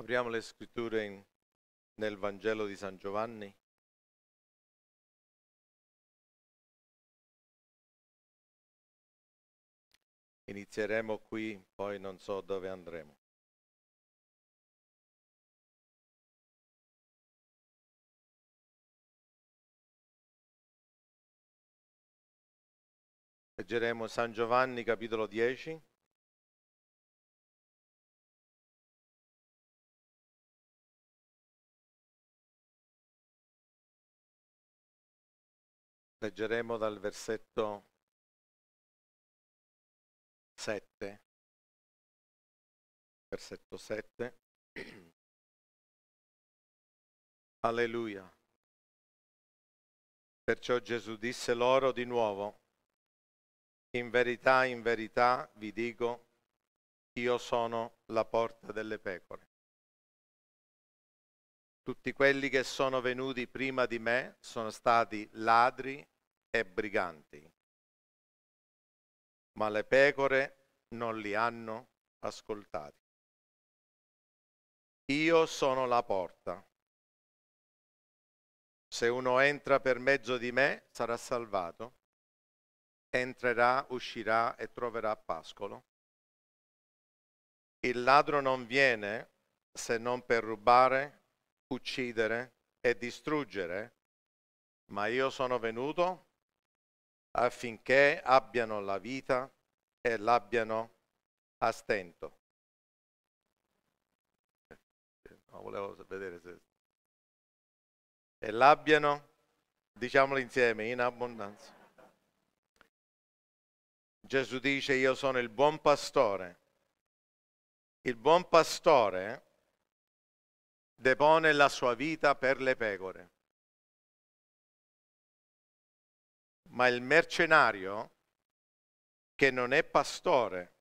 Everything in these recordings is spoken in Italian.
Apriamo le scritture in, nel Vangelo di San Giovanni. Inizieremo qui, poi non so dove andremo. Leggeremo San Giovanni capitolo 10. Leggeremo dal versetto 7, versetto 7. Alleluia. Perciò Gesù disse loro di nuovo, in verità, in verità vi dico, io sono la porta delle pecore. Tutti quelli che sono venuti prima di me sono stati ladri e briganti, ma le pecore non li hanno ascoltati. Io sono la porta. Se uno entra per mezzo di me sarà salvato, entrerà, uscirà e troverà pascolo. Il ladro non viene se non per rubare, uccidere e distruggere, ma io sono venuto affinché abbiano la vita e l'abbiano a stento. No, volevo vedere se... E l'abbiano, diciamolo insieme, in abbondanza. Gesù dice io sono il buon pastore. Il buon pastore depone la sua vita per le pecore. ma il mercenario che non è pastore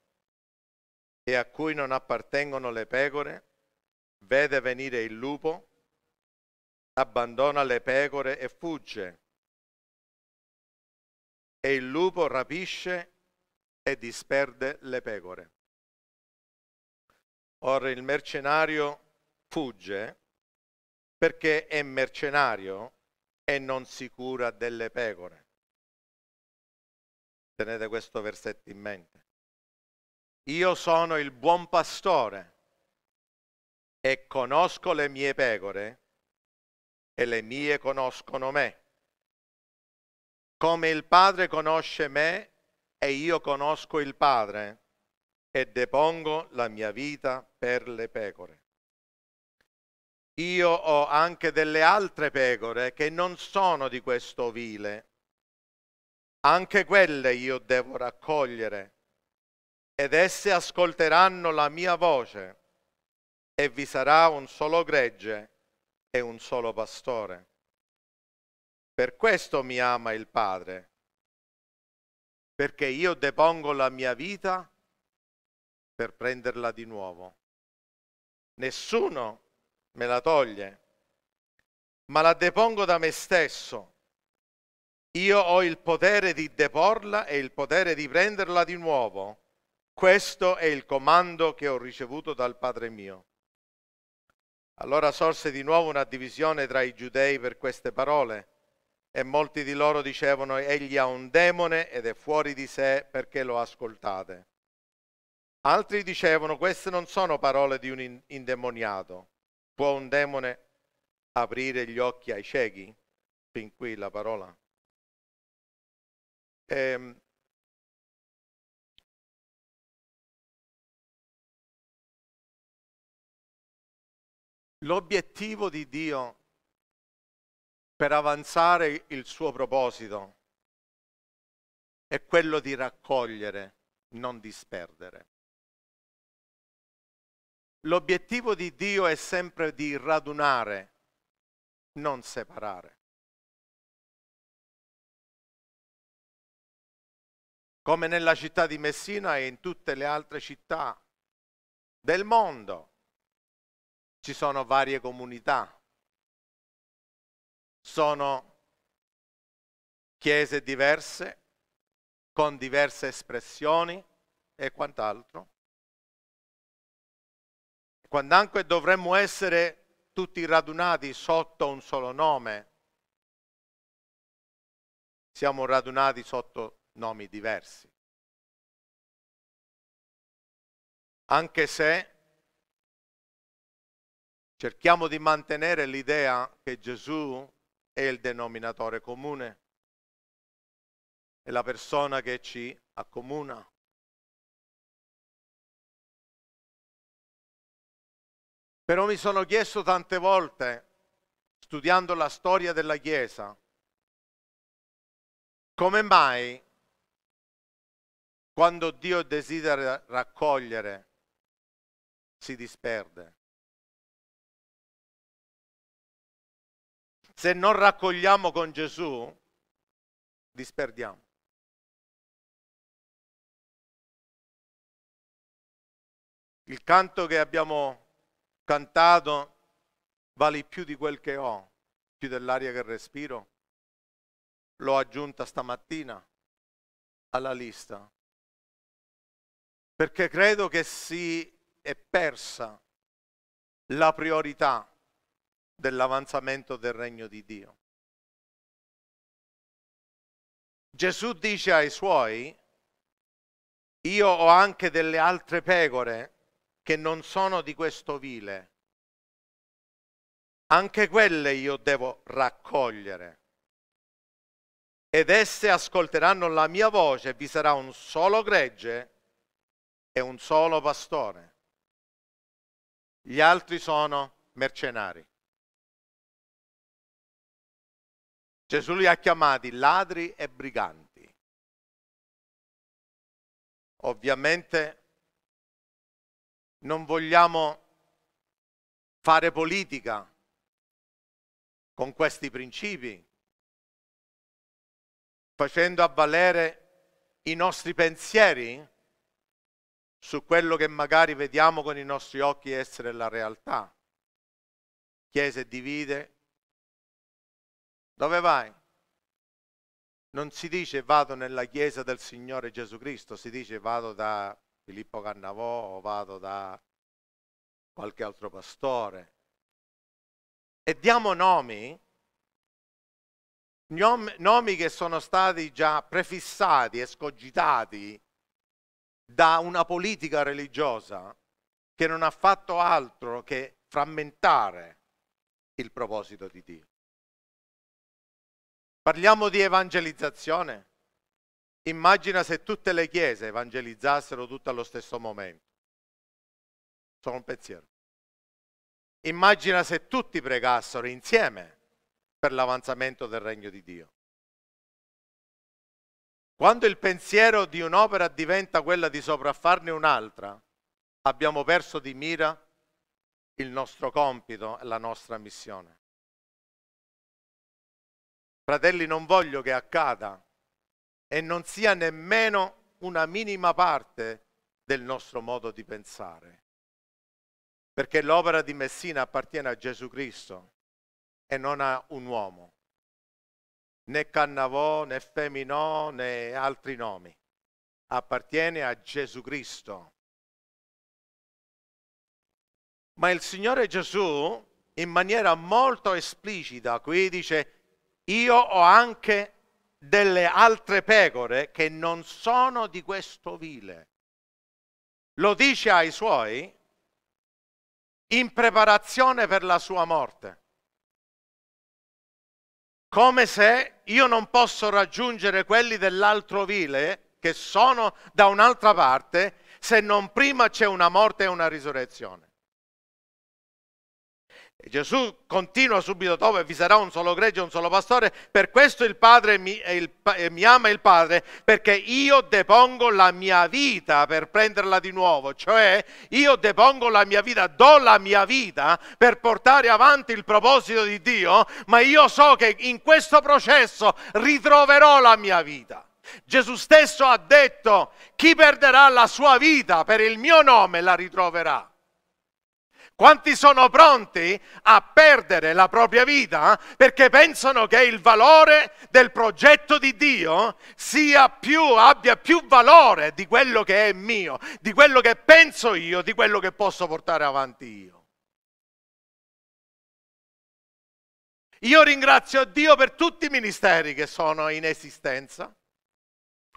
e a cui non appartengono le pecore, vede venire il lupo, abbandona le pecore e fugge. E il lupo rapisce e disperde le pecore. Ora il mercenario fugge perché è mercenario e non si cura delle pecore. Tenete questo versetto in mente. Io sono il buon pastore e conosco le mie pecore e le mie conoscono me. Come il Padre conosce me e io conosco il Padre e depongo la mia vita per le pecore. Io ho anche delle altre pecore che non sono di questo ovile anche quelle io devo raccogliere, ed esse ascolteranno la mia voce, e vi sarà un solo gregge e un solo pastore. Per questo mi ama il Padre, perché io depongo la mia vita per prenderla di nuovo. Nessuno me la toglie, ma la depongo da me stesso io ho il potere di deporla e il potere di prenderla di nuovo. Questo è il comando che ho ricevuto dal Padre mio. Allora sorse di nuovo una divisione tra i giudei per queste parole e molti di loro dicevano egli ha un demone ed è fuori di sé perché lo ascoltate. Altri dicevano queste non sono parole di un indemoniato. Può un demone aprire gli occhi ai ciechi? Fin qui la parola ehm, l'obiettivo di Dio per avanzare il suo proposito è quello di raccogliere, non disperdere. L'obiettivo di Dio è sempre di radunare, non separare. come nella città di Messina e in tutte le altre città del mondo. Ci sono varie comunità, sono chiese diverse, con diverse espressioni e quant'altro. Quando anche dovremmo essere tutti radunati sotto un solo nome, siamo radunati sotto nomi diversi. Anche se cerchiamo di mantenere l'idea che Gesù è il denominatore comune, è la persona che ci accomuna. Però mi sono chiesto tante volte, studiando la storia della Chiesa, come mai quando Dio desidera raccogliere, si disperde. Se non raccogliamo con Gesù, disperdiamo. Il canto che abbiamo cantato vale più di quel che ho, più dell'aria che respiro. L'ho aggiunta stamattina alla lista perché credo che si è persa la priorità dell'avanzamento del regno di Dio. Gesù dice ai suoi, io ho anche delle altre pecore che non sono di questo vile, anche quelle io devo raccogliere. Ed esse ascolteranno la mia voce, vi sarà un solo gregge è un solo pastore, gli altri sono mercenari. Gesù li ha chiamati ladri e briganti. Ovviamente non vogliamo fare politica con questi principi, facendo avvalere i nostri pensieri su quello che magari vediamo con i nostri occhi essere la realtà. Chiese divide. Dove vai? Non si dice vado nella chiesa del Signore Gesù Cristo, si dice vado da Filippo Cannavò o vado da qualche altro pastore. E diamo nomi, nomi che sono stati già prefissati, escogitati da una politica religiosa che non ha fatto altro che frammentare il proposito di Dio. Parliamo di evangelizzazione. Immagina se tutte le chiese evangelizzassero tutte allo stesso momento. Sono un pensiero. Immagina se tutti pregassero insieme per l'avanzamento del regno di Dio. Quando il pensiero di un'opera diventa quella di sopraffarne un'altra, abbiamo perso di mira il nostro compito, e la nostra missione. Fratelli, non voglio che accada e non sia nemmeno una minima parte del nostro modo di pensare, perché l'opera di Messina appartiene a Gesù Cristo e non a un uomo né Cannavò, né Feminò, né altri nomi. Appartiene a Gesù Cristo. Ma il Signore Gesù, in maniera molto esplicita, qui dice, io ho anche delle altre pecore che non sono di questo vile. Lo dice ai suoi in preparazione per la sua morte come se io non posso raggiungere quelli dell'altro vile, che sono da un'altra parte, se non prima c'è una morte e una risurrezione. Gesù continua subito dopo, e vi sarà un solo gregge, un solo pastore, per questo il Padre mi, il, mi, ama il Padre, perché io depongo la mia vita per prenderla di nuovo, cioè io depongo la mia vita, do la mia vita per portare avanti il proposito di Dio, ma io so che in questo processo ritroverò la mia vita. Gesù stesso ha detto, chi perderà la sua vita per il mio nome la ritroverà. Quanti sono pronti a perdere la propria vita eh? perché pensano che il valore del progetto di Dio sia più, abbia più valore di quello che è mio, di quello che penso io, di quello che posso portare avanti io? Io ringrazio Dio per tutti i ministeri che sono in esistenza.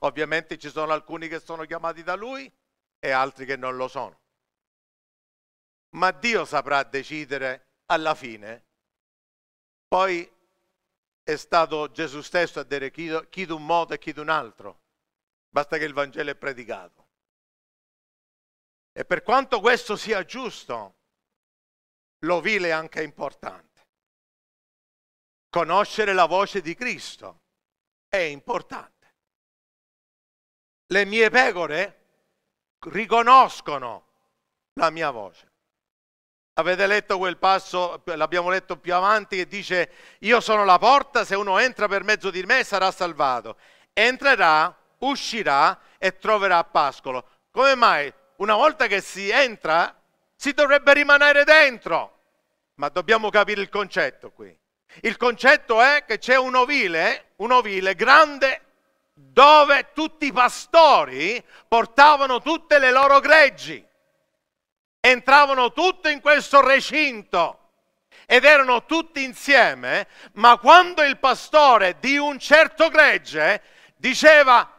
Ovviamente ci sono alcuni che sono chiamati da Lui e altri che non lo sono ma Dio saprà decidere alla fine. Poi è stato Gesù stesso a dire chi, chi d'un modo e chi d'un altro, basta che il Vangelo è predicato. E per quanto questo sia giusto, l'ovile è anche importante. Conoscere la voce di Cristo è importante. Le mie pecore riconoscono la mia voce. Avete letto quel passo, l'abbiamo letto più avanti, che dice, io sono la porta, se uno entra per mezzo di me sarà salvato. Entrerà, uscirà e troverà pascolo. Come mai? Una volta che si entra, si dovrebbe rimanere dentro. Ma dobbiamo capire il concetto qui. Il concetto è che c'è un ovile, un ovile grande, dove tutti i pastori portavano tutte le loro greggi. Entravano tutti in questo recinto ed erano tutti insieme, ma quando il pastore di un certo gregge diceva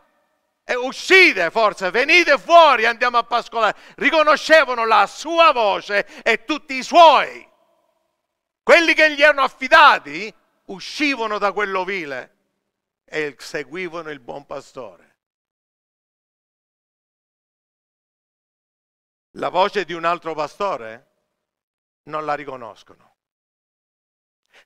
eh, uscite forse, venite fuori, andiamo a pascolare, riconoscevano la sua voce e tutti i suoi. Quelli che gli erano affidati uscivano da quell'ovile e seguivano il buon pastore. la voce di un altro pastore non la riconoscono.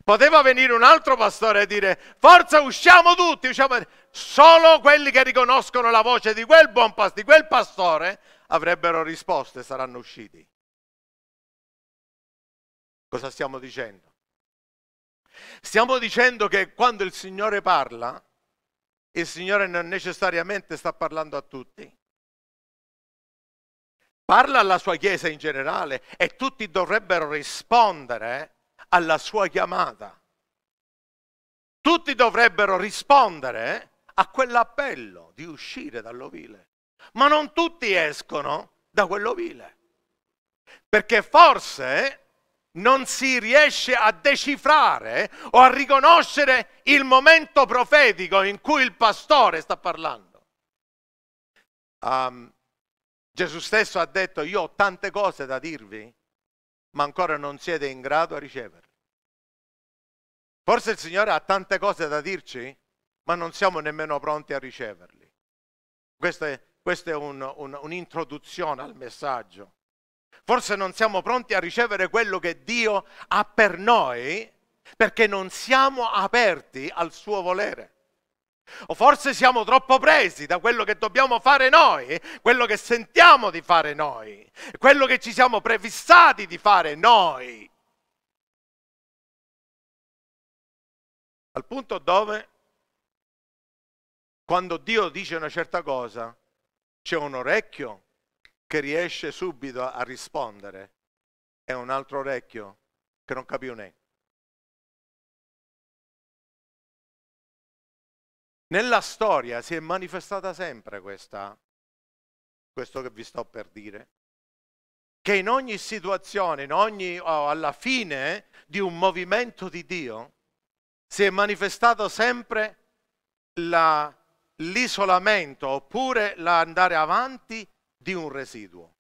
Poteva venire un altro pastore e dire, forza usciamo tutti, usciamo. solo quelli che riconoscono la voce di quel buon pastore, di quel pastore avrebbero risposto e saranno usciti. Cosa stiamo dicendo? Stiamo dicendo che quando il Signore parla, il Signore non necessariamente sta parlando a tutti parla alla sua Chiesa in generale e tutti dovrebbero rispondere alla sua chiamata. Tutti dovrebbero rispondere a quell'appello di uscire dall'ovile. Ma non tutti escono da quell'ovile, perché forse non si riesce a decifrare o a riconoscere il momento profetico in cui il pastore sta parlando. Um, Gesù stesso ha detto io ho tante cose da dirvi, ma ancora non siete in grado a riceverle. Forse il Signore ha tante cose da dirci, ma non siamo nemmeno pronti a riceverle. Questa è, questa è un, un, un'introduzione al messaggio. Forse non siamo pronti a ricevere quello che Dio ha per noi perché non siamo aperti al suo volere. O forse siamo troppo presi da quello che dobbiamo fare noi, quello che sentiamo di fare noi, quello che ci siamo prefissati di fare noi. Al punto dove, quando Dio dice una certa cosa, c'è un orecchio che riesce subito a rispondere e un altro orecchio che non capisce un niente. Nella storia si è manifestata sempre questa, questo che vi sto per dire, che in ogni situazione, in ogni, alla fine di un movimento di Dio, si è manifestato sempre la, l'isolamento oppure l'andare avanti di un residuo.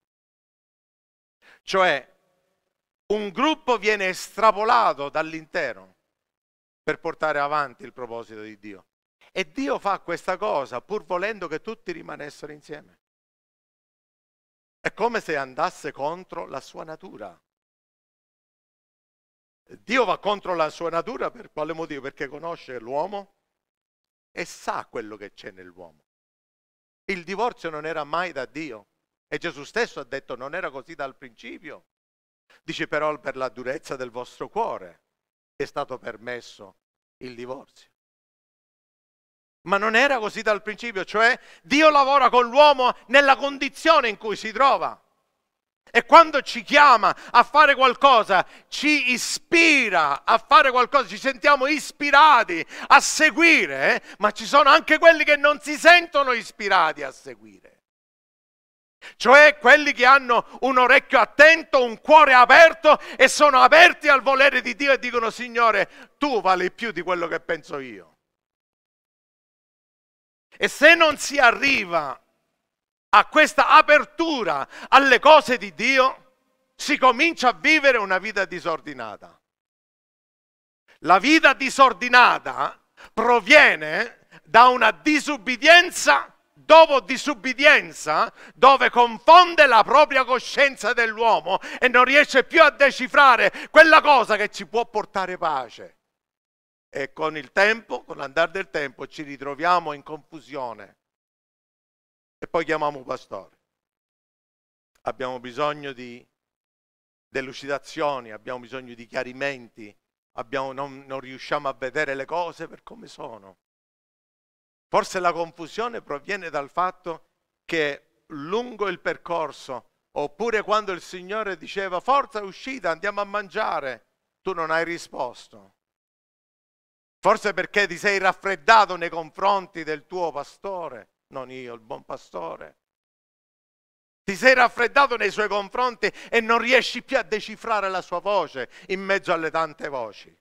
Cioè, un gruppo viene estrapolato dall'intero per portare avanti il proposito di Dio. E Dio fa questa cosa pur volendo che tutti rimanessero insieme. È come se andasse contro la sua natura. Dio va contro la sua natura per quale motivo? Perché conosce l'uomo e sa quello che c'è nell'uomo. Il divorzio non era mai da Dio e Gesù stesso ha detto non era così dal principio. Dice però per la durezza del vostro cuore è stato permesso il divorzio. Ma non era così dal principio, cioè Dio lavora con l'uomo nella condizione in cui si trova. E quando ci chiama a fare qualcosa, ci ispira a fare qualcosa, ci sentiamo ispirati a seguire, eh? ma ci sono anche quelli che non si sentono ispirati a seguire. Cioè quelli che hanno un orecchio attento, un cuore aperto e sono aperti al volere di Dio e dicono Signore, tu vali più di quello che penso io. E se non si arriva a questa apertura alle cose di Dio, si comincia a vivere una vita disordinata. La vita disordinata proviene da una disubbidienza dopo disubbidienza, dove confonde la propria coscienza dell'uomo e non riesce più a decifrare quella cosa che ci può portare pace e con il tempo, con l'andare del tempo, ci ritroviamo in confusione e poi chiamiamo pastore. Abbiamo bisogno di delucidazioni, abbiamo bisogno di chiarimenti, abbiamo, non, non riusciamo a vedere le cose per come sono. Forse la confusione proviene dal fatto che lungo il percorso, oppure quando il Signore diceva forza uscita, andiamo a mangiare, tu non hai risposto Forse perché ti sei raffreddato nei confronti del tuo pastore, non io, il buon pastore. Ti sei raffreddato nei suoi confronti e non riesci più a decifrare la sua voce in mezzo alle tante voci.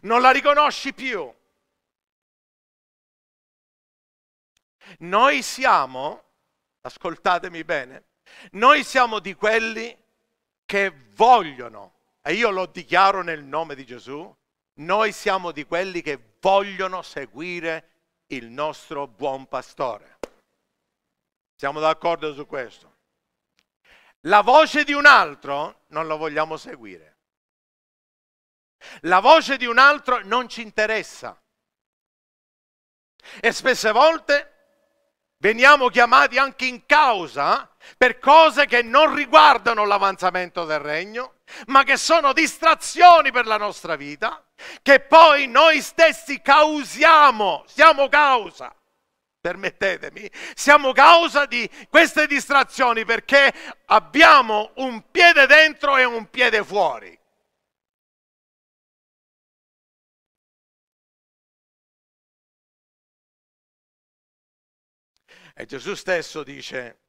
Non la riconosci più. Noi siamo, ascoltatemi bene, noi siamo di quelli che vogliono, e io lo dichiaro nel nome di Gesù, noi siamo di quelli che vogliono seguire il nostro buon pastore. Siamo d'accordo su questo? La voce di un altro non la vogliamo seguire. La voce di un altro non ci interessa. E spesse volte veniamo chiamati anche in causa per cose che non riguardano l'avanzamento del regno, ma che sono distrazioni per la nostra vita, che poi noi stessi causiamo, siamo causa. Permettetemi, siamo causa di queste distrazioni perché abbiamo un piede dentro e un piede fuori. E Gesù stesso dice,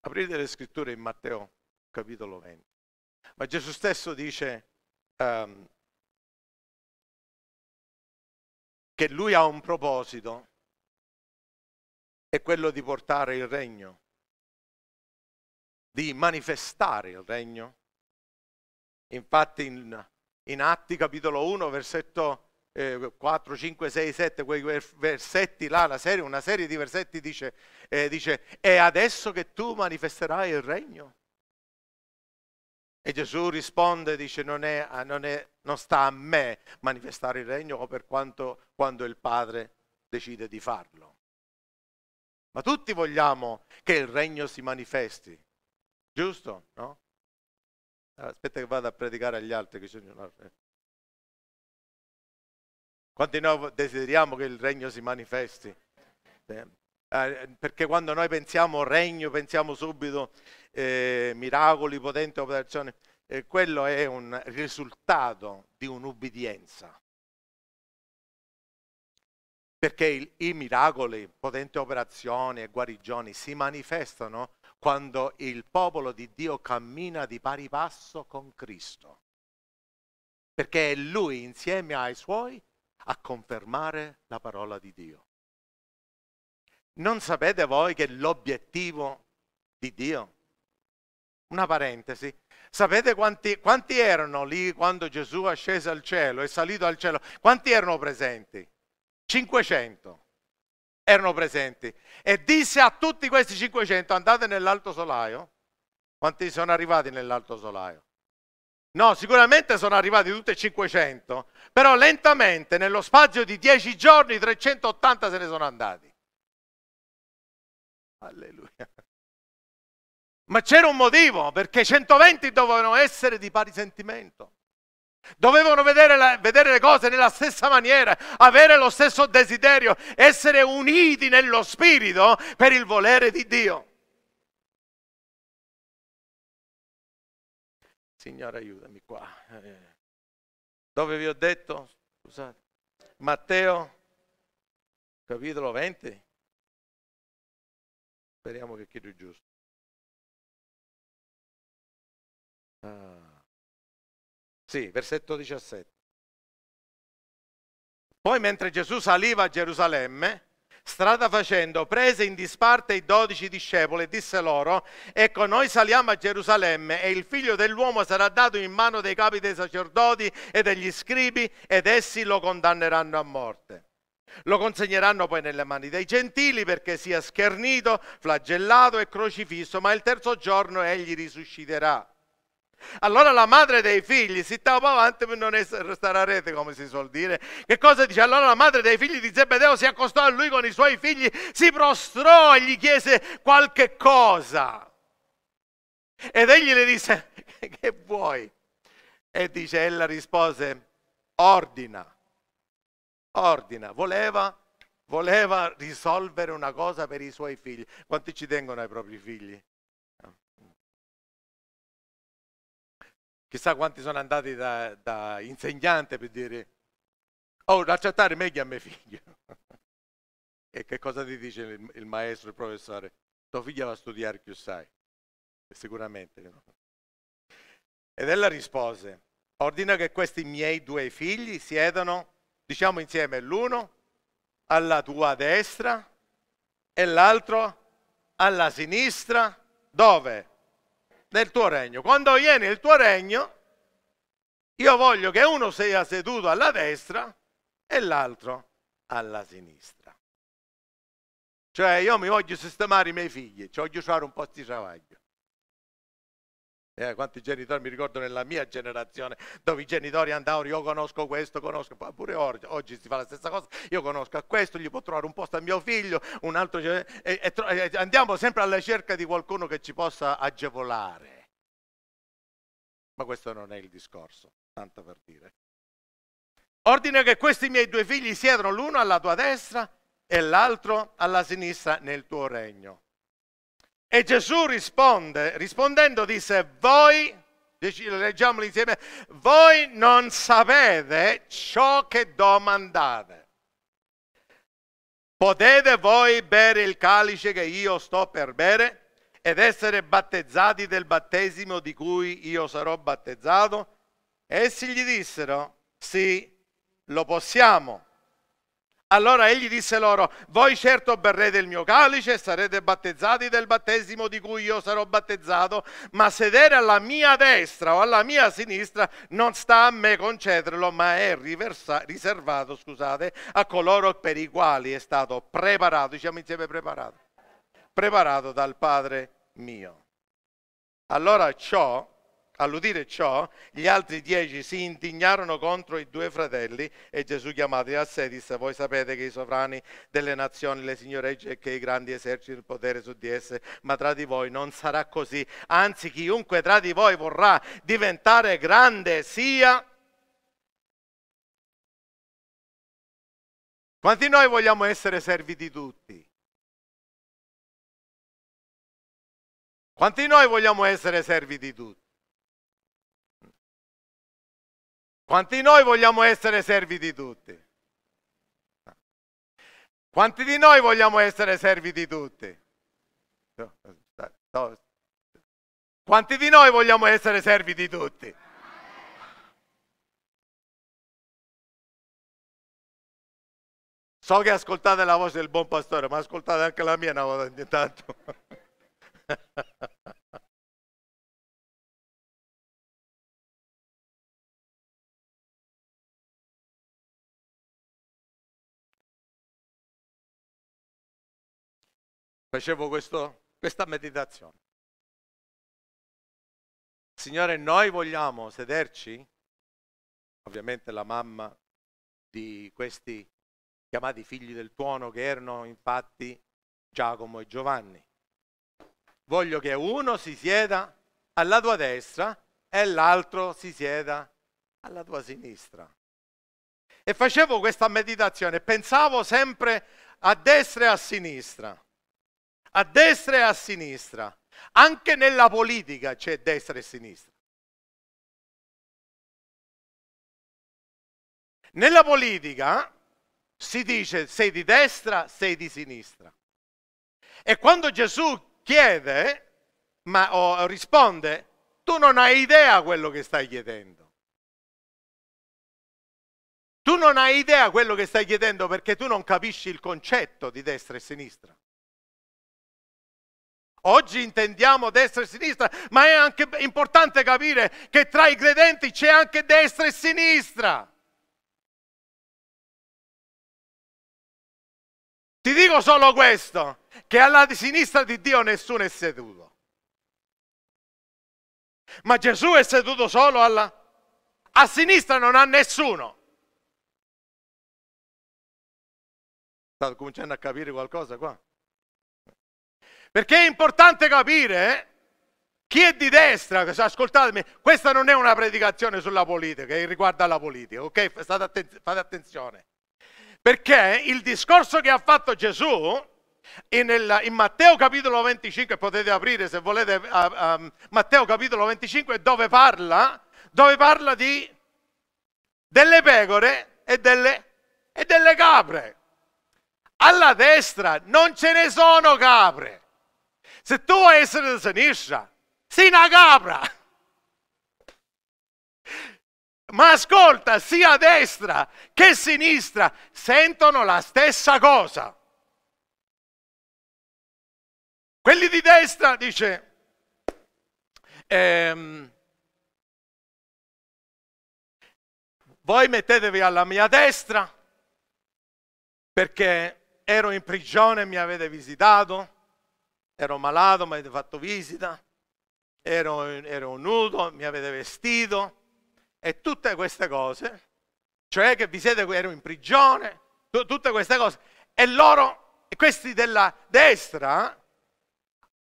aprite le scritture in Matteo capitolo 20, ma Gesù stesso dice um, che lui ha un proposito, è quello di portare il regno, di manifestare il regno. Infatti in, in Atti capitolo 1 versetto eh, 4, 5, 6, 7, quei versetti là, la serie, una serie di versetti dice, eh, dice, è adesso che tu manifesterai il regno. E Gesù risponde, dice, non, è, non, è, non sta a me manifestare il regno o per quanto quando il Padre decide di farlo. Ma tutti vogliamo che il regno si manifesti, giusto? No? Aspetta che vado a predicare agli altri che c'è quanti noi desideriamo che il regno si manifesti? Eh, eh, perché quando noi pensiamo regno, pensiamo subito eh, miracoli, potenti operazioni, eh, quello è un risultato di un'ubbidienza. Perché il, i miracoli, potenti operazioni e guarigioni si manifestano quando il popolo di Dio cammina di pari passo con Cristo. Perché è Lui insieme ai Suoi a confermare la parola di Dio. Non sapete voi che l'obiettivo di Dio? Una parentesi. Sapete quanti, quanti erano lì quando Gesù è sceso al cielo, è salito al cielo? Quanti erano presenti? 500 erano presenti. E disse a tutti questi 500, andate nell'alto solaio. Quanti sono arrivati nell'alto solaio? No, sicuramente sono arrivati tutti e 500, però lentamente, nello spazio di 10 giorni, 380 se ne sono andati. Alleluia. Ma c'era un motivo, perché 120 dovevano essere di pari sentimento. Dovevano vedere, la, vedere, le cose nella stessa maniera, avere lo stesso desiderio, essere uniti nello spirito per il volere di Dio. Signore aiutami qua. Eh. Dove vi ho detto? Scusate. Matteo, capitolo 20. Speriamo che chiedo giusto. Ah. Sì, versetto 17. Poi mentre Gesù saliva a Gerusalemme, Strada facendo, prese in disparte i dodici discepoli e disse loro, ecco noi saliamo a Gerusalemme e il figlio dell'uomo sarà dato in mano dei capi dei sacerdoti e degli scribi ed essi lo condanneranno a morte. Lo consegneranno poi nelle mani dei gentili perché sia schernito, flagellato e crocifisso, ma il terzo giorno egli risusciterà. Allora la madre dei figli si stava avanti per non essere, stare a rete, come si suol dire. Che cosa dice? Allora la madre dei figli di Zebedeo si accostò a lui con i suoi figli, si prostrò e gli chiese qualche cosa. Ed egli le disse, che vuoi? E dice, ella rispose, ordina, ordina. Voleva, voleva risolvere una cosa per i suoi figli. Quanti ci tengono ai propri figli? chissà quanti sono andati da, da insegnante per dire, oh, accettare meglio a mio figlio. e che cosa ti dice il, il maestro, il professore? Tuo figlio va a studiare più sai, sicuramente. No? Ed ella rispose, ordina che questi miei due figli siedano, diciamo insieme, l'uno alla tua destra e l'altro alla sinistra, dove? del tuo regno. Quando viene il tuo regno, io voglio che uno sia seduto alla destra e l'altro alla sinistra. Cioè io mi voglio sistemare i miei figli, ci voglio fare un po' di travaglio. Eh, quanti genitori mi ricordo nella mia generazione dove i genitori andavano, io conosco questo, conosco, pure oggi, oggi si fa la stessa cosa, io conosco questo, gli può trovare un posto a mio figlio, un altro e, e, e andiamo sempre alla ricerca di qualcuno che ci possa agevolare. Ma questo non è il discorso, tanto per dire. Ordine che questi miei due figli siedano l'uno alla tua destra e l'altro alla sinistra nel tuo regno. E Gesù risponde, rispondendo disse, voi, leggiamolo insieme, voi non sapete ciò che domandate. Potete voi bere il calice che io sto per bere ed essere battezzati del battesimo di cui io sarò battezzato? Essi gli dissero, sì, lo possiamo. Allora egli disse loro, voi certo berrete il mio calice e sarete battezzati del battesimo di cui io sarò battezzato, ma sedere alla mia destra o alla mia sinistra non sta a me concederlo, ma è riversa- riservato scusate, a coloro per i quali è stato preparato, diciamo insieme preparato, preparato dal Padre mio. Allora ciò All'udire ciò, gli altri dieci si indignarono contro i due fratelli e Gesù chiamati a sé disse, voi sapete che i sovrani delle nazioni le signoreggia e che i grandi esercitano il potere su di esse, ma tra di voi non sarà così. Anzi, chiunque tra di voi vorrà diventare grande sia... Quanti noi vogliamo essere servi di tutti? Quanti noi vogliamo essere servi di tutti? Quanti di noi vogliamo essere servi di tutti? Quanti di noi vogliamo essere servi di tutti? Quanti di noi vogliamo essere servi di tutti? So che ascoltate la voce del buon pastore, ma ascoltate anche la mia una volta ogni tanto. facevo questo, questa meditazione. Signore, noi vogliamo sederci, ovviamente la mamma di questi chiamati figli del tuono che erano infatti Giacomo e Giovanni. Voglio che uno si sieda alla tua destra e l'altro si sieda alla tua sinistra. E facevo questa meditazione, pensavo sempre a destra e a sinistra a destra e a sinistra. Anche nella politica c'è destra e sinistra. Nella politica si dice sei di destra, sei di sinistra. E quando Gesù chiede ma, o risponde, tu non hai idea quello che stai chiedendo. Tu non hai idea quello che stai chiedendo perché tu non capisci il concetto di destra e sinistra. Oggi intendiamo destra e sinistra, ma è anche importante capire che tra i credenti c'è anche destra e sinistra. Ti dico solo questo, che alla sinistra di Dio nessuno è seduto. Ma Gesù è seduto solo alla... A sinistra non ha nessuno. Stavo cominciando a capire qualcosa qua? Perché è importante capire eh, chi è di destra, ascoltatemi, questa non è una predicazione sulla politica, eh, riguarda la politica, ok? Atten- fate attenzione. Perché il discorso che ha fatto Gesù nel, in Matteo capitolo 25, potete aprire se volete, uh, um, Matteo capitolo 25 dove parla, dove parla di, delle pecore e delle, e delle capre alla destra non ce ne sono capre. Se tu vuoi essere di sinistra, sei una capra. Ma ascolta, sia destra che sinistra sentono la stessa cosa. Quelli di destra dice, ehm, voi mettetevi alla mia destra perché ero in prigione e mi avete visitato, ero malato, mi avete fatto visita, ero, ero nudo, mi avete vestito e tutte queste cose, cioè che vi siete, ero in prigione, tutte queste cose. E loro, questi della destra,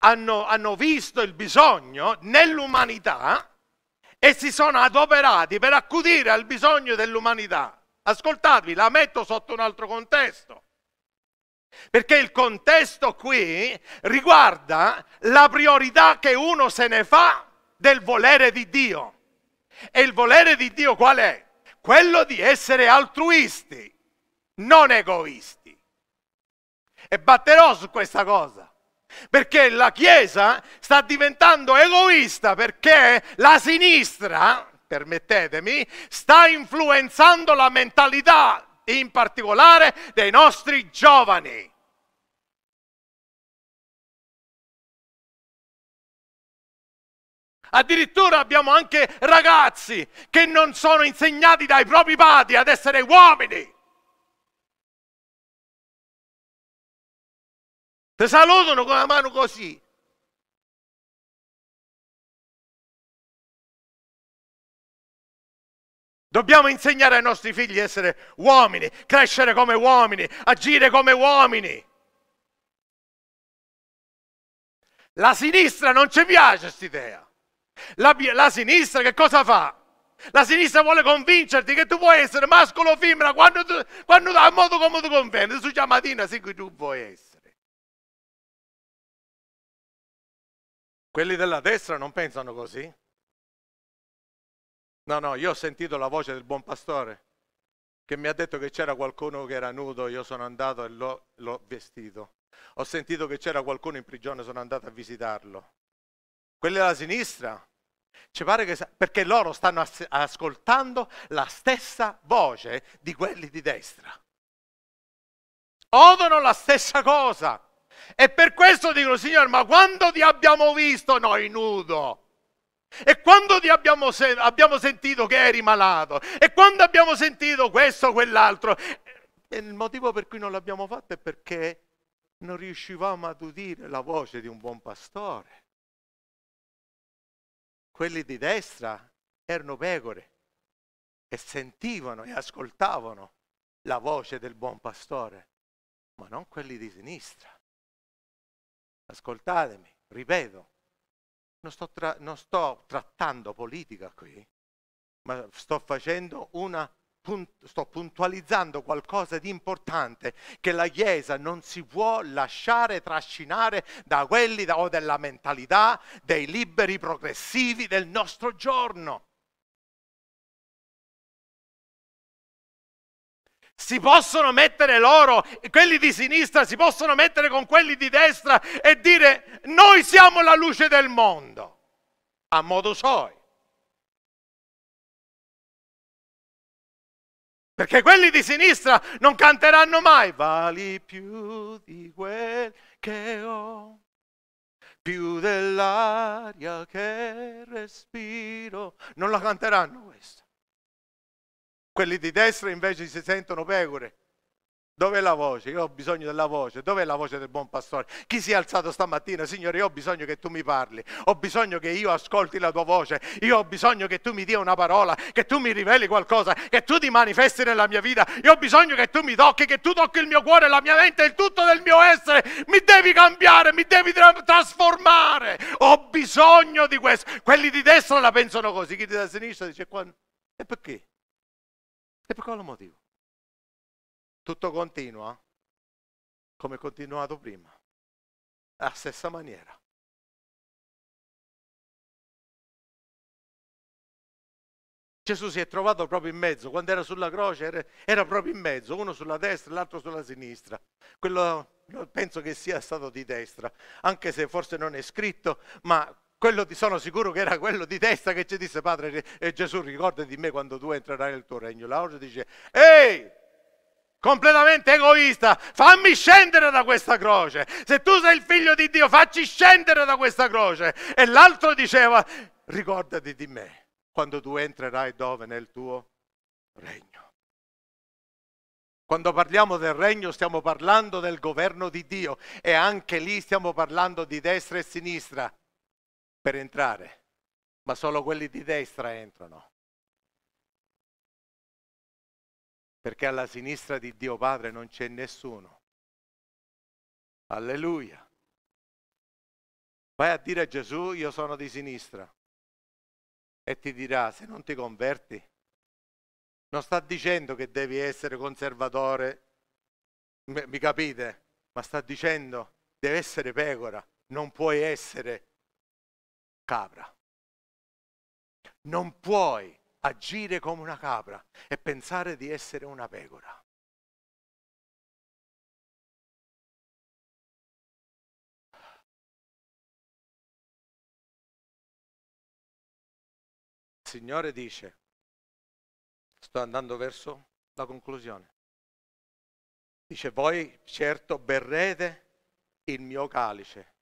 hanno, hanno visto il bisogno nell'umanità e si sono adoperati per accudire al bisogno dell'umanità. Ascoltatevi, la metto sotto un altro contesto. Perché il contesto qui riguarda la priorità che uno se ne fa del volere di Dio. E il volere di Dio qual è? Quello di essere altruisti, non egoisti. E batterò su questa cosa. Perché la Chiesa sta diventando egoista perché la sinistra, permettetemi, sta influenzando la mentalità in particolare dei nostri giovani. Addirittura abbiamo anche ragazzi che non sono insegnati dai propri padri ad essere uomini. Ti salutano con la mano così. Dobbiamo insegnare ai nostri figli a essere uomini, crescere come uomini, agire come uomini. La sinistra non ci piace questa idea. La, la, sinistra che cosa fa? La sinistra vuole convincerti che tu puoi essere mascolo o femmina quando, tu, quando a modo come tu conviene, su mattina sì che tu vuoi essere. Quelli della destra non pensano così. No, no, io ho sentito la voce del buon pastore che mi ha detto che c'era qualcuno che era nudo, io sono andato e l'ho, l'ho vestito. Ho sentito che c'era qualcuno in prigione, sono andato a visitarlo. Quella della sinistra, ci pare che, perché loro stanno as- ascoltando la stessa voce di quelli di destra. Odono la stessa cosa. E per questo dicono, Signore, ma quando ti abbiamo visto noi nudo? E quando abbiamo, abbiamo, sentito che eri malato, e quando abbiamo sentito questo o quell'altro, e il motivo per cui non l'abbiamo fatto è perché non riuscivamo ad udire la voce di un buon pastore. Quelli di destra erano pecore e sentivano e ascoltavano la voce del buon pastore, ma non quelli di sinistra. Ascoltatemi, ripeto, non sto, tra, non sto, trattando politica qui, ma sto facendo una sto puntualizzando qualcosa di importante che la Chiesa non si può lasciare trascinare da quelli da, o della mentalità dei liberi progressivi del nostro giorno. si possono mettere loro, quelli di sinistra si possono mettere con quelli di destra e dire noi siamo la luce del mondo, a modo suo. Perché quelli di sinistra non canteranno mai, vali più di quel che ho, più dell'aria che respiro, non la canteranno questa. Quelli di destra invece si sentono pecore. Dov'è la voce? Io ho bisogno della voce. Dov'è la voce del buon pastore? Chi si è alzato stamattina? Signore, io ho bisogno che tu mi parli. Ho bisogno che io ascolti la tua voce. Io ho bisogno che tu mi dia una parola, che tu mi riveli qualcosa, che tu ti manifesti nella mia vita. Io ho bisogno che tu mi tocchi, che tu tocchi il mio cuore, la mia mente, il tutto del mio essere. Mi devi cambiare, mi devi tra- trasformare. Ho bisogno di questo. Quelli di destra la pensano così, chi da sinistra dice qua. E perché? E per quale motivo? Tutto continua come continuato prima, alla stessa maniera. Gesù si è trovato proprio in mezzo, quando era sulla croce era, era proprio in mezzo, uno sulla destra e l'altro sulla sinistra. Quello penso che sia stato di destra, anche se forse non è scritto, ma quello di, sono sicuro che era quello di testa che ci disse, Padre e Gesù, ricordati di me quando tu entrerai nel tuo regno. L'altro dice, ehi, completamente egoista, fammi scendere da questa croce. Se tu sei il figlio di Dio, facci scendere da questa croce. E l'altro diceva, ricordati di me quando tu entrerai dove? Nel tuo regno. Quando parliamo del regno stiamo parlando del governo di Dio e anche lì stiamo parlando di destra e sinistra per entrare, ma solo quelli di destra entrano. Perché alla sinistra di Dio Padre non c'è nessuno. Alleluia. Vai a dire a Gesù, io sono di sinistra. E ti dirà, se non ti converti, non sta dicendo che devi essere conservatore, mi capite? Ma sta dicendo, deve essere pecora, non puoi essere capra. Non puoi agire come una capra e pensare di essere una pecora. Il Signore dice, sto andando verso la conclusione, dice voi certo berrete il mio calice,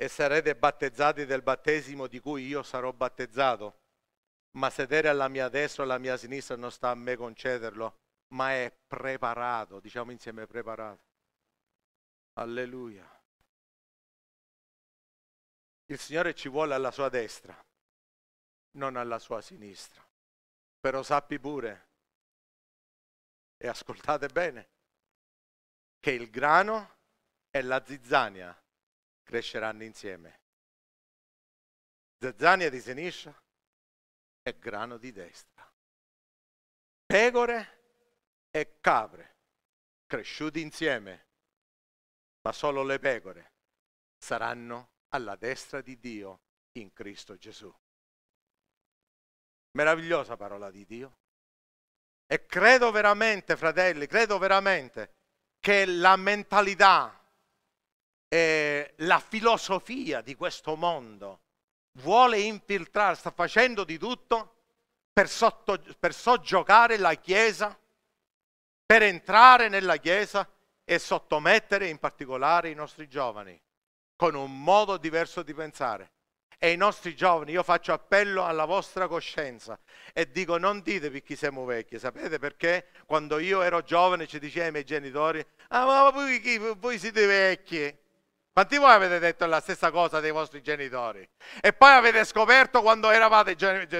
e sarete battezzati del battesimo di cui io sarò battezzato. Ma sedere alla mia destra o alla mia sinistra non sta a me concederlo, ma è preparato, diciamo insieme preparato. Alleluia. Il Signore ci vuole alla sua destra, non alla sua sinistra. Però sappi pure, e ascoltate bene, che il grano e la zizzania cresceranno insieme. Zazzania di sinistra e grano di destra. Pecore e capre cresciuti insieme, ma solo le pecore saranno alla destra di Dio in Cristo Gesù. Meravigliosa parola di Dio. E credo veramente, fratelli, credo veramente che la mentalità eh, la filosofia di questo mondo vuole infiltrare, sta facendo di tutto per, sotto, per soggiogare la Chiesa, per entrare nella Chiesa e sottomettere in particolare i nostri giovani con un modo diverso di pensare. E i nostri giovani, io faccio appello alla vostra coscienza e dico non ditevi chi siamo vecchi, sapete perché quando io ero giovane ci dicevano i miei genitori, ah ma voi, voi siete vecchi, quanti voi avete detto la stessa cosa dei vostri genitori? E poi avete scoperto quando eravate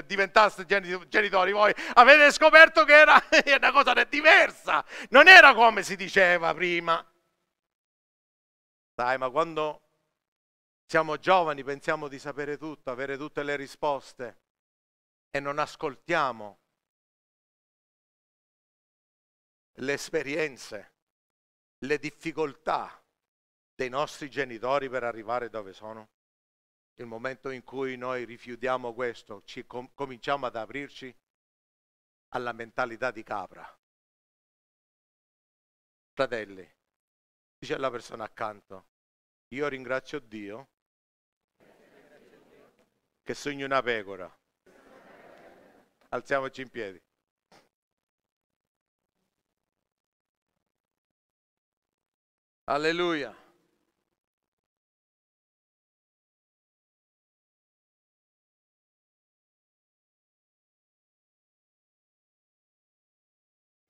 diventaste genitori, voi avete scoperto che era una cosa diversa, non era come si diceva prima. Sai, ma quando siamo giovani pensiamo di sapere tutto, avere tutte le risposte e non ascoltiamo le esperienze, le difficoltà dei nostri genitori per arrivare dove sono? Il momento in cui noi rifiutiamo questo, ci com- cominciamo ad aprirci alla mentalità di capra. Fratelli, dice la persona accanto, io ringrazio Dio che sogno una pecora. Alziamoci in piedi. Alleluia.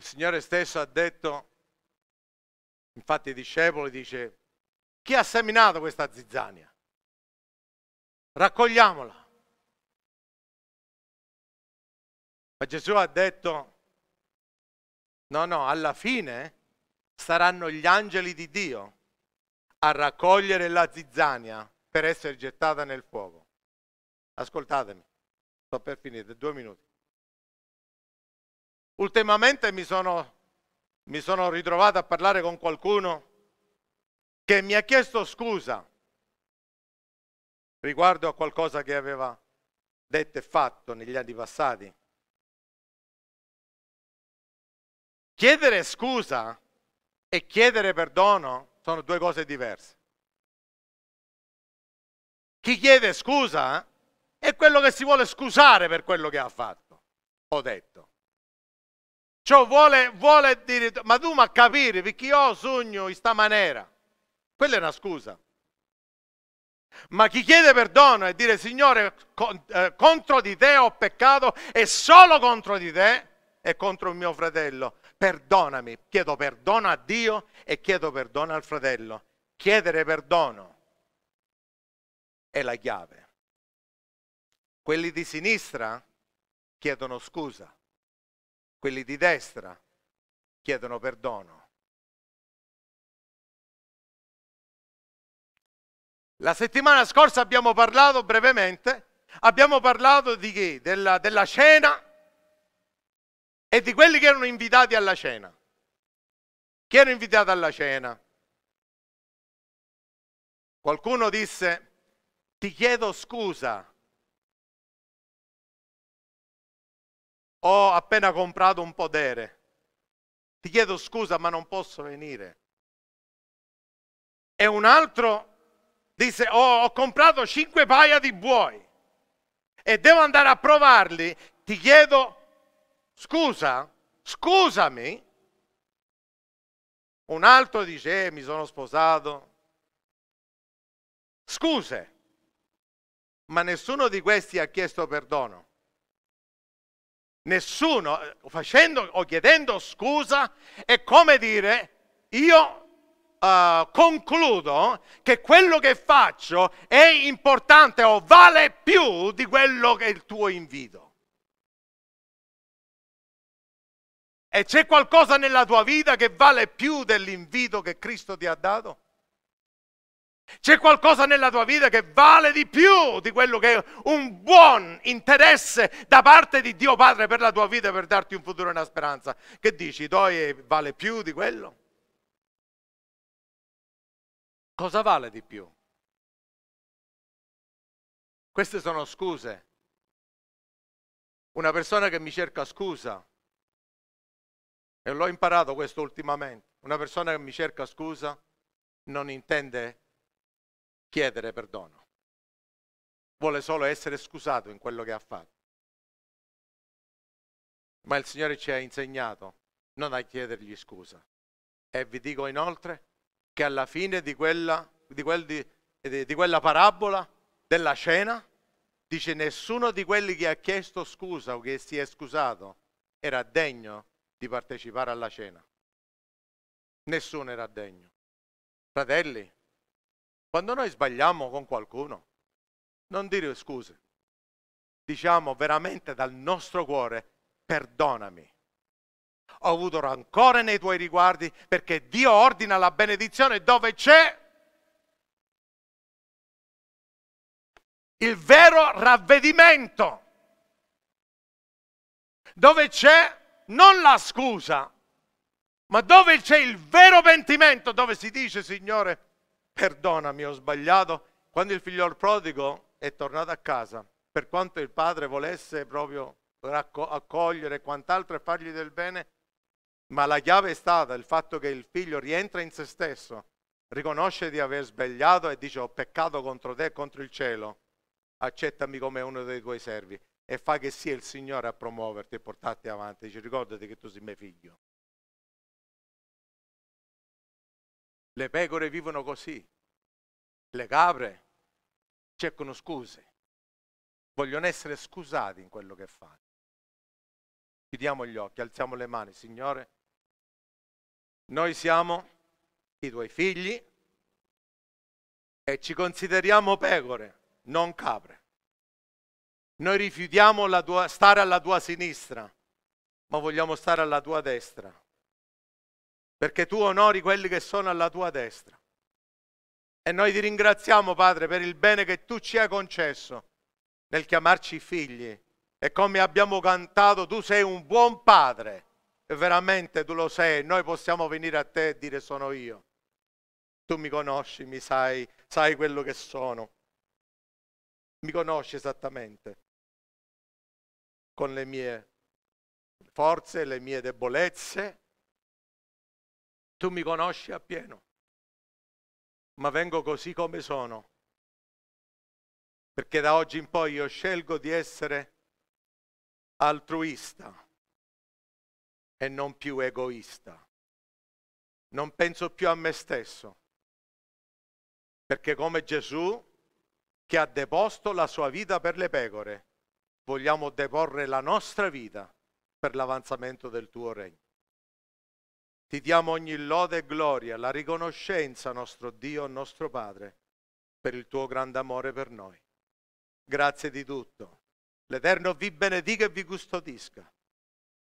Signore stesso ha detto, infatti i discepoli dice, chi ha seminato questa zizzania? Raccogliamola. Ma Gesù ha detto, no, no, alla fine saranno gli angeli di Dio a raccogliere la zizzania per essere gettata nel fuoco. Ascoltatemi, sto per finire, due minuti. Ultimamente mi sono, mi sono ritrovato a parlare con qualcuno che mi ha chiesto scusa riguardo a qualcosa che aveva detto e fatto negli anni passati. Chiedere scusa e chiedere perdono sono due cose diverse. Chi chiede scusa è quello che si vuole scusare per quello che ha fatto o detto. Ciò cioè, vuole, vuole dire, ma tu ma capire perché io sogno in questa maniera. Quella è una scusa. Ma chi chiede perdono e dire Signore con, eh, contro di te ho peccato e solo contro di te e contro il mio fratello, perdonami, chiedo perdono a Dio e chiedo perdono al fratello. Chiedere perdono è la chiave. Quelli di sinistra chiedono scusa. Quelli di destra chiedono perdono. La settimana scorsa abbiamo parlato brevemente, abbiamo parlato di che? Della, della cena e di quelli che erano invitati alla cena. Chi era invitato alla cena? Qualcuno disse, ti chiedo scusa ho appena comprato un podere, ti chiedo scusa ma non posso venire. E un altro disse, oh, ho comprato cinque paia di buoi e devo andare a provarli, ti chiedo scusa, scusami. Un altro dice, eh, mi sono sposato. Scuse, ma nessuno di questi ha chiesto perdono. Nessuno, facendo o chiedendo scusa, è come dire, io uh, concludo che quello che faccio è importante o vale più di quello che è il tuo invito. E c'è qualcosa nella tua vita che vale più dell'invito che Cristo ti ha dato? C'è qualcosa nella tua vita che vale di più di quello che è un buon interesse da parte di Dio Padre per la tua vita, per darti un futuro e una speranza. Che dici? Doe vale più di quello? Cosa vale di più? Queste sono scuse. Una persona che mi cerca scusa, e l'ho imparato questo ultimamente, una persona che mi cerca scusa non intende chiedere perdono, vuole solo essere scusato in quello che ha fatto. Ma il Signore ci ha insegnato non a chiedergli scusa. E vi dico inoltre che alla fine di quella, di quel, di, di quella parabola della cena, dice nessuno di quelli che ha chiesto scusa o che si è scusato era degno di partecipare alla cena. Nessuno era degno. Fratelli, quando noi sbagliamo con qualcuno, non dire scuse, diciamo veramente dal nostro cuore, perdonami. Ho avuto rancore nei tuoi riguardi perché Dio ordina la benedizione dove c'è il vero ravvedimento, dove c'è non la scusa, ma dove c'è il vero pentimento, dove si dice, Signore, perdonami, ho sbagliato. Quando il figliol prodigo è tornato a casa, per quanto il padre volesse proprio accogliere quant'altro e fargli del bene, ma la chiave è stata il fatto che il figlio rientra in se stesso, riconosce di aver sbagliato e dice ho peccato contro te e contro il cielo, accettami come uno dei tuoi servi e fa che sia il Signore a promuoverti e portarti avanti. Dice ricordati che tu sei mio figlio. Le pecore vivono così, le capre cercano scuse, vogliono essere scusati in quello che fanno. Chiudiamo gli occhi, alziamo le mani, Signore. Noi siamo i tuoi figli e ci consideriamo pecore, non capre. Noi rifiutiamo tua, stare alla tua sinistra, ma vogliamo stare alla tua destra perché tu onori quelli che sono alla tua destra. E noi ti ringraziamo, Padre, per il bene che tu ci hai concesso nel chiamarci figli. E come abbiamo cantato, tu sei un buon Padre. E veramente tu lo sei. Noi possiamo venire a te e dire sono io. Tu mi conosci, mi sai, sai quello che sono. Mi conosci esattamente con le mie forze, le mie debolezze, tu mi conosci appieno, ma vengo così come sono, perché da oggi in poi io scelgo di essere altruista e non più egoista. Non penso più a me stesso, perché come Gesù che ha deposto la sua vita per le pecore, vogliamo deporre la nostra vita per l'avanzamento del tuo regno. Ti diamo ogni lode e gloria, la riconoscenza, nostro Dio, nostro Padre, per il tuo grande amore per noi. Grazie di tutto. L'Eterno vi benedica e vi custodisca,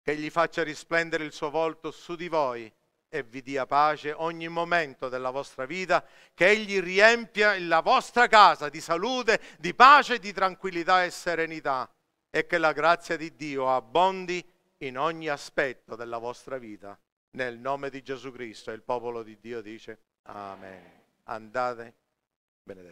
che gli faccia risplendere il suo volto su di voi e vi dia pace ogni momento della vostra vita, che Egli riempia la vostra casa di salute, di pace, di tranquillità e serenità e che la grazia di Dio abbondi in ogni aspetto della vostra vita nel nome di Gesù Cristo il popolo di Dio dice Amen. Andate benedetti.